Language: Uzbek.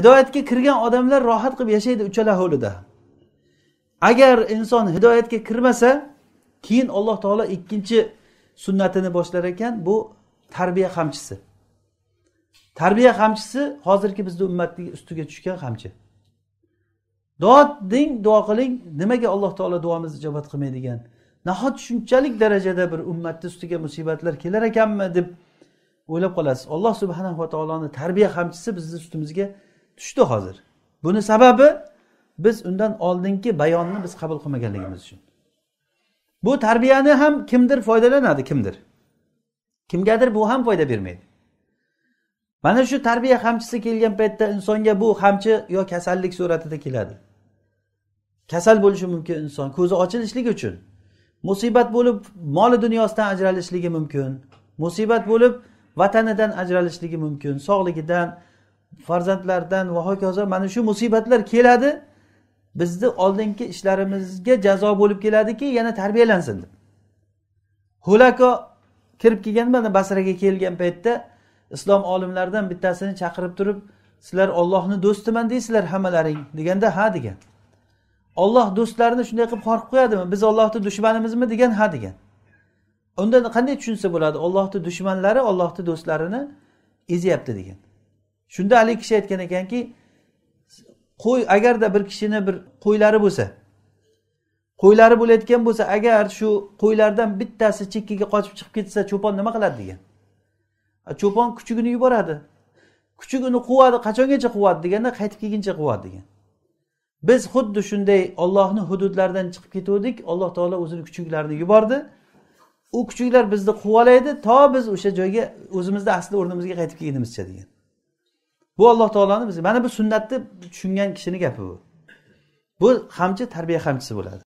hidoyatga kirgan odamlar rohat qilib yashaydi uchala hovlida agar inson hidoyatga kirmasa keyin alloh taolo ikkinchi sunnatini boshlar ekan bu tarbiya qamchisi tarbiya qamchisi hozirgi bizni ummatning ustiga tushgan qamchi duo deng duo qiling nimaga alloh taolo duomizni ijobat qilmaydigan nahot shunchalik darajada bir ummatni ustiga musibatlar kelar ekanmi deb o'ylab qolasiz alloh subhanava taoloni tarbiya qamchisi bizni ustimizga tushdi hozir buni sababi biz undan oldingi bayonni biz qabul qilmaganligimiz uchun bu tarbiyani ham kimdir foydalanadi kimdir kimgadir bu ham foyda bermaydi mana shu tarbiya qamchisi kelgan paytda insonga bu qamchi yo kasallik suratida keladi kasal bo'lishi mumkin inson ko'zi ochilishligi uchun musibat bo'lib moli dunyosidan ajralishligi mumkin musibat bo'lib vatanidan ajralishligi mumkin sog'ligidan farzandlardan va hokazo mana shu musibatlar keladi bizni oldingi ishlarimizga jazo bo'lib keladiki yana tarbiyalansin deb hulako kirib kelgan mana basraga kelgan paytda islom olimlaridan bittasini chaqirib turib sizlar ollohni do'stiman deysizlar hammalaring deganda ha degan olloh do'stlarini shunday qilib xor qilib qo'yadimi biz ollohni dushmanimizmi degan ha degan undan qanday tushunsa bo'ladi ollohni dushmanlari ollohni do'stlarini ezyapti degan shunda haligi kishi aytgan ekanki qo'y agarda bir kishini bir qo'ylari bo'lsa qo'ylari bo'layotgan bo'lsa agar shu qo'ylardan bittasi chekkaga qochib chiqib ketsa cho'pon nima qiladi degan cho'pon kuchugini yuboradi kuchuk uni quvadi qachongacha quvadi deganda qaytib kelguncha quvadi degan biz xuddi shunday ollohni hududlaridan chiqib ketuvdik alloh taolo o'zini kuchuklarini yubordi u kuchuklar bizni quvalaydi to biz o'sha joyga o'zimizni asli o'rnimizga qaytib kelgunimizcha degan bu alloh taoloni biz mana bu sunnatni tushungan kishini gapi bu bu qamchi tarbiya qamchisi bo'ladi